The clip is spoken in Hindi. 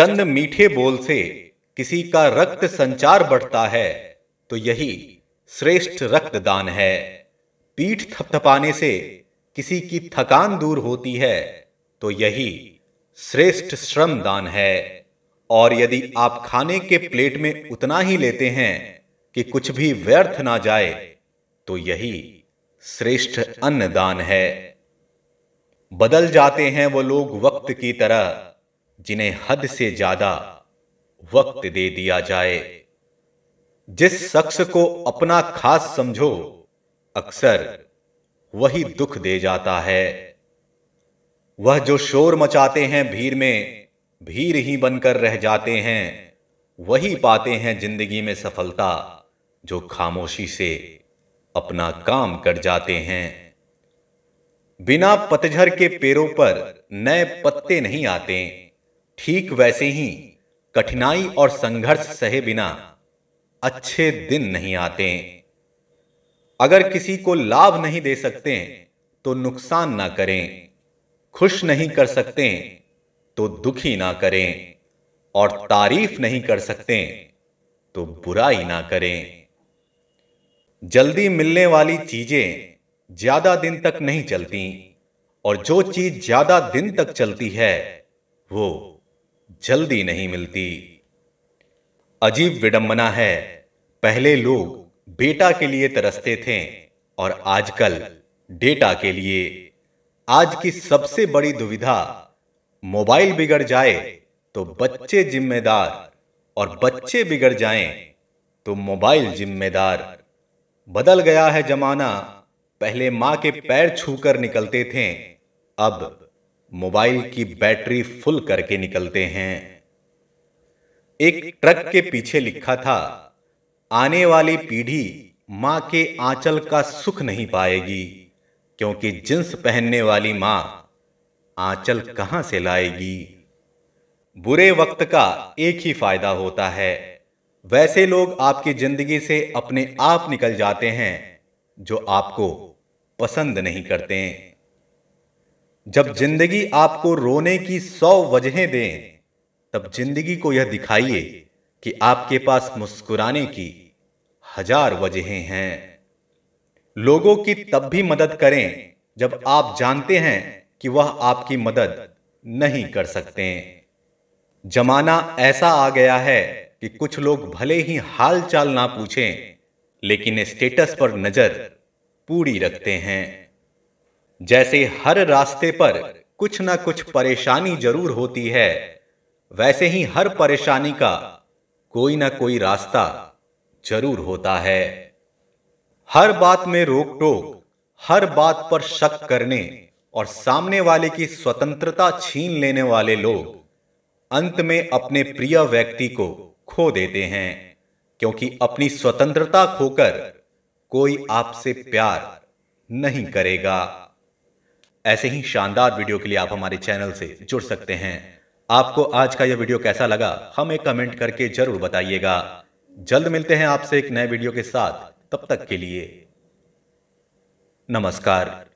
चंद मीठे बोल से किसी का रक्त संचार बढ़ता है तो यही श्रेष्ठ रक्तदान है पीठ थपथपाने से किसी की थकान दूर होती है तो यही श्रेष्ठ श्रम दान है और यदि आप खाने के प्लेट में उतना ही लेते हैं कि कुछ भी व्यर्थ ना जाए तो यही श्रेष्ठ अन्नदान है बदल जाते हैं वो लोग वक्त की तरह जिन्हें हद से ज्यादा वक्त दे दिया जाए जिस शख्स को अपना खास समझो अक्सर वही दुख दे जाता है वह जो शोर मचाते हैं भीड़ में भीड़ ही बनकर रह जाते हैं वही पाते हैं जिंदगी में सफलता जो खामोशी से अपना काम कर जाते हैं बिना पतझर के पेड़ों पर नए पत्ते नहीं आते ठीक वैसे ही कठिनाई और संघर्ष सहे बिना अच्छे दिन नहीं आते अगर किसी को लाभ नहीं दे सकते तो नुकसान ना करें खुश नहीं कर सकते तो दुखी ना करें और तारीफ नहीं कर सकते तो बुराई ना करें जल्दी मिलने वाली चीजें ज्यादा दिन तक नहीं चलती और जो चीज ज्यादा दिन तक चलती है वो जल्दी नहीं मिलती अजीब विडंबना है पहले लोग बेटा के लिए तरसते थे और आजकल डेटा के लिए आज की सबसे बड़ी दुविधा मोबाइल बिगड़ जाए तो बच्चे जिम्मेदार और बच्चे बिगड़ जाएं तो मोबाइल जिम्मेदार बदल गया है जमाना पहले मां के पैर छूकर निकलते थे अब मोबाइल की बैटरी फुल करके निकलते हैं एक ट्रक के पीछे लिखा था आने वाली पीढ़ी माँ के आंचल का सुख नहीं पाएगी क्योंकि जींस पहनने वाली माँ आंचल कहाँ से लाएगी बुरे वक्त का एक ही फायदा होता है वैसे लोग आपकी जिंदगी से अपने आप निकल जाते हैं जो आपको पसंद नहीं करते जब जिंदगी आपको रोने की सौ वजहें दे तब जिंदगी को यह दिखाइए कि आपके पास मुस्कुराने की हजार वजहें हैं लोगों की तब भी मदद करें जब आप जानते हैं कि वह आपकी मदद नहीं कर सकते जमाना ऐसा आ गया है कि कुछ लोग भले ही हाल चाल ना पूछें लेकिन स्टेटस पर नजर पूरी रखते हैं जैसे हर रास्ते पर कुछ ना कुछ परेशानी जरूर होती है वैसे ही हर परेशानी का कोई ना कोई रास्ता जरूर होता है हर बात में रोक टोक हर बात पर शक करने और सामने वाले की स्वतंत्रता छीन लेने वाले लोग अंत में अपने प्रिय व्यक्ति को खो देते हैं क्योंकि अपनी स्वतंत्रता खोकर कोई आपसे प्यार नहीं करेगा ऐसे ही शानदार वीडियो के लिए आप हमारे चैनल से जुड़ सकते हैं आपको आज का यह वीडियो कैसा लगा हमें कमेंट करके जरूर बताइएगा जल्द मिलते हैं आपसे एक नए वीडियो के साथ तब तक के लिए नमस्कार